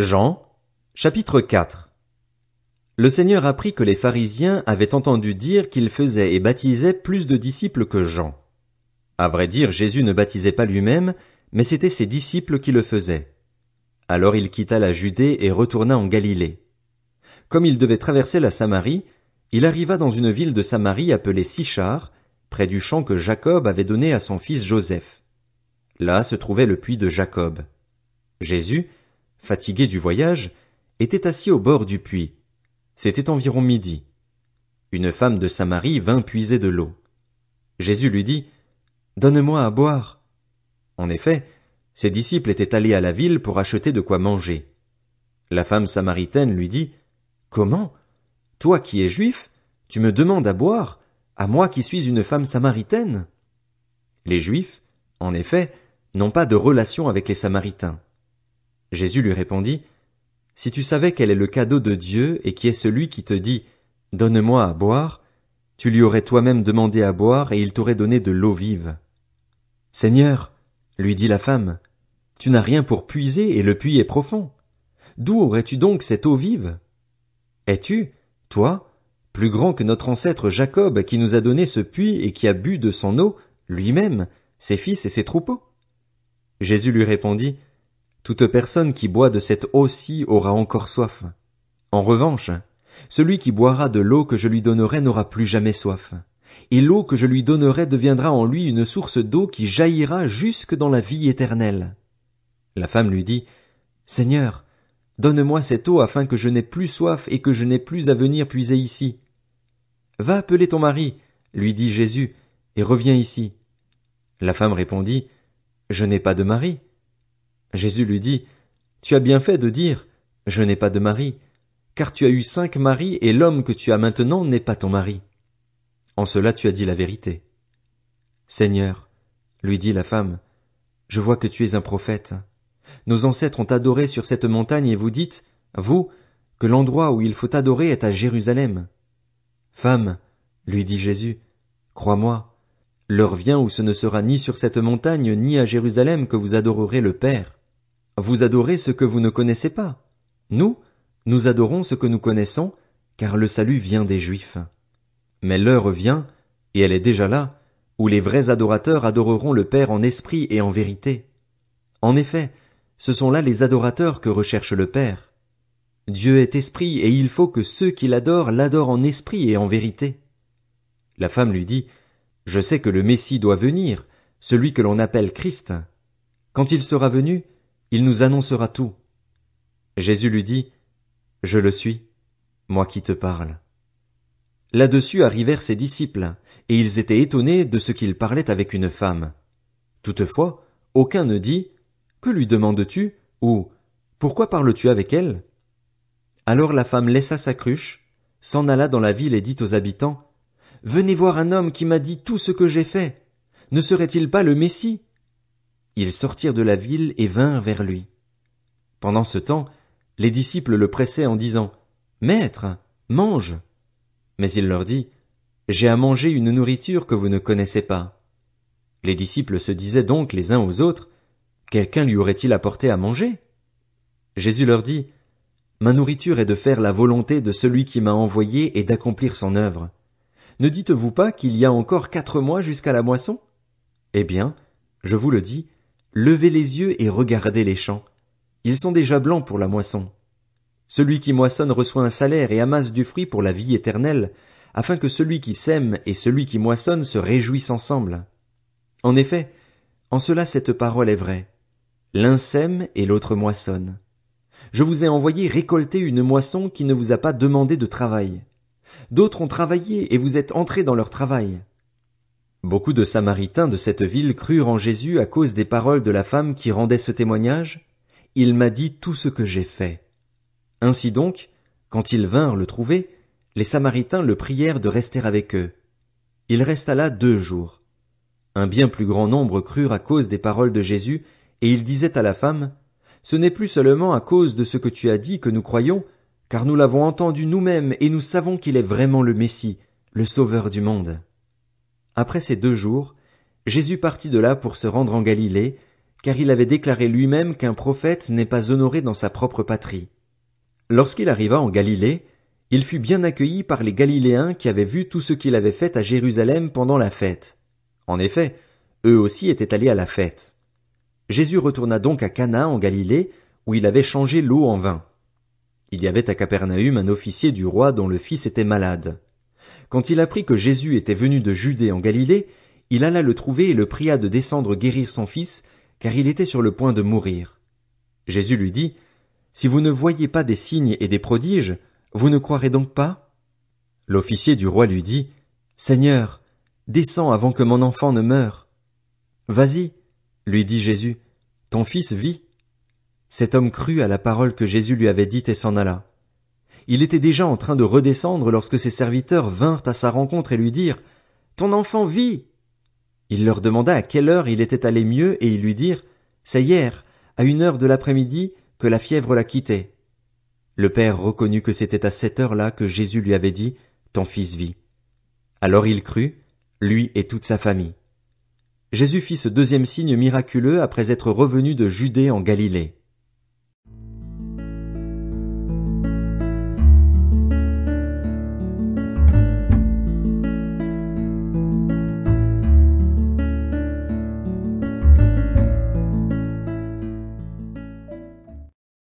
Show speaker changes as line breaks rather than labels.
Jean, chapitre 4 Le Seigneur apprit que les pharisiens avaient entendu dire qu'il faisait et baptisait plus de disciples que Jean. À vrai dire, Jésus ne baptisait pas lui-même, mais c'était ses disciples qui le faisaient. Alors il quitta la Judée et retourna en Galilée. Comme il devait traverser la Samarie, il arriva dans une ville de Samarie appelée Sichar, près du champ que Jacob avait donné à son fils Joseph. Là se trouvait le puits de Jacob. Jésus, fatigué du voyage, était assis au bord du puits. C'était environ midi. Une femme de Samarie vint puiser de l'eau. Jésus lui dit, Donne-moi à boire. En effet, ses disciples étaient allés à la ville pour acheter de quoi manger. La femme samaritaine lui dit, Comment? Toi qui es juif, tu me demandes à boire, à moi qui suis une femme samaritaine? Les juifs, en effet, n'ont pas de relation avec les samaritains. Jésus lui répondit, Si tu savais quel est le cadeau de Dieu et qui est celui qui te dit, Donne-moi à boire, tu lui aurais toi-même demandé à boire et il t'aurait donné de l'eau vive. Seigneur, lui dit la femme, tu n'as rien pour puiser et le puits est profond. D'où aurais-tu donc cette eau vive? Es-tu, toi, plus grand que notre ancêtre Jacob qui nous a donné ce puits et qui a bu de son eau, lui-même, ses fils et ses troupeaux? Jésus lui répondit, toute personne qui boit de cette eau-ci aura encore soif. En revanche, celui qui boira de l'eau que je lui donnerai n'aura plus jamais soif. Et l'eau que je lui donnerai deviendra en lui une source d'eau qui jaillira jusque dans la vie éternelle. La femme lui dit, Seigneur, donne-moi cette eau afin que je n'ai plus soif et que je n'ai plus à venir puiser ici. Va appeler ton mari, lui dit Jésus, et reviens ici. La femme répondit, Je n'ai pas de mari. Jésus lui dit, Tu as bien fait de dire, Je n'ai pas de mari, car tu as eu cinq maris et l'homme que tu as maintenant n'est pas ton mari. En cela tu as dit la vérité. Seigneur, lui dit la femme, je vois que tu es un prophète. Nos ancêtres ont adoré sur cette montagne et vous dites, vous, que l'endroit où il faut adorer est à Jérusalem. Femme, lui dit Jésus, crois-moi, l'heure vient où ce ne sera ni sur cette montagne ni à Jérusalem que vous adorerez le Père. Vous adorez ce que vous ne connaissez pas. Nous, nous adorons ce que nous connaissons, car le salut vient des Juifs. Mais l'heure vient, et elle est déjà là, où les vrais adorateurs adoreront le Père en esprit et en vérité. En effet, ce sont là les adorateurs que recherche le Père. Dieu est esprit, et il faut que ceux qui l'adorent l'adorent en esprit et en vérité. La femme lui dit, Je sais que le Messie doit venir, celui que l'on appelle Christ. Quand il sera venu, il nous annoncera tout. Jésus lui dit, Je le suis, moi qui te parle. Là-dessus arrivèrent ses disciples, et ils étaient étonnés de ce qu'il parlait avec une femme. Toutefois, aucun ne dit, Que lui demandes-tu? ou, Pourquoi parles-tu avec elle? Alors la femme laissa sa cruche, s'en alla dans la ville et dit aux habitants, Venez voir un homme qui m'a dit tout ce que j'ai fait. Ne serait-il pas le Messie? Ils sortirent de la ville et vinrent vers lui. Pendant ce temps, les disciples le pressaient en disant Maître, mange. Mais il leur dit J'ai à manger une nourriture que vous ne connaissez pas. Les disciples se disaient donc les uns aux autres Quelqu'un lui aurait-il apporté à manger Jésus leur dit Ma nourriture est de faire la volonté de celui qui m'a envoyé et d'accomplir son œuvre. Ne dites-vous pas qu'il y a encore quatre mois jusqu'à la moisson Eh bien, je vous le dis, Levez les yeux et regardez les champs. Ils sont déjà blancs pour la moisson. Celui qui moissonne reçoit un salaire et amasse du fruit pour la vie éternelle, afin que celui qui sème et celui qui moissonne se réjouissent ensemble. En effet, en cela cette parole est vraie. L'un sème et l'autre moissonne. Je vous ai envoyé récolter une moisson qui ne vous a pas demandé de travail. D'autres ont travaillé et vous êtes entrés dans leur travail. Beaucoup de Samaritains de cette ville crurent en Jésus à cause des paroles de la femme qui rendait ce témoignage. Il m'a dit tout ce que j'ai fait. Ainsi donc, quand ils vinrent le trouver, les Samaritains le prièrent de rester avec eux. Il resta là deux jours. Un bien plus grand nombre crurent à cause des paroles de Jésus, et ils disaient à la femme, Ce n'est plus seulement à cause de ce que tu as dit que nous croyons, car nous l'avons entendu nous-mêmes et nous savons qu'il est vraiment le Messie, le Sauveur du monde. Après ces deux jours, Jésus partit de là pour se rendre en Galilée, car il avait déclaré lui-même qu'un prophète n'est pas honoré dans sa propre patrie. Lorsqu'il arriva en Galilée, il fut bien accueilli par les Galiléens qui avaient vu tout ce qu'il avait fait à Jérusalem pendant la fête. En effet, eux aussi étaient allés à la fête. Jésus retourna donc à Cana en Galilée, où il avait changé l'eau en vin. Il y avait à Capernaum un officier du roi dont le fils était malade. Quand il apprit que Jésus était venu de Judée en Galilée, il alla le trouver et le pria de descendre guérir son fils, car il était sur le point de mourir. Jésus lui dit, Si vous ne voyez pas des signes et des prodiges, vous ne croirez donc pas? L'officier du roi lui dit, Seigneur, descends avant que mon enfant ne meure. Vas-y, lui dit Jésus, ton fils vit. Cet homme crut à la parole que Jésus lui avait dite et s'en alla. Il était déjà en train de redescendre lorsque ses serviteurs vinrent à sa rencontre et lui dirent Ton enfant vit. Il leur demanda à quelle heure il était allé mieux, et ils lui dirent C'est hier, à une heure de l'après-midi, que la fièvre l'a quitté. Le père reconnut que c'était à cette heure-là que Jésus lui avait dit Ton fils vit. Alors il crut, lui et toute sa famille. Jésus fit ce deuxième signe miraculeux après être revenu de Judée en Galilée.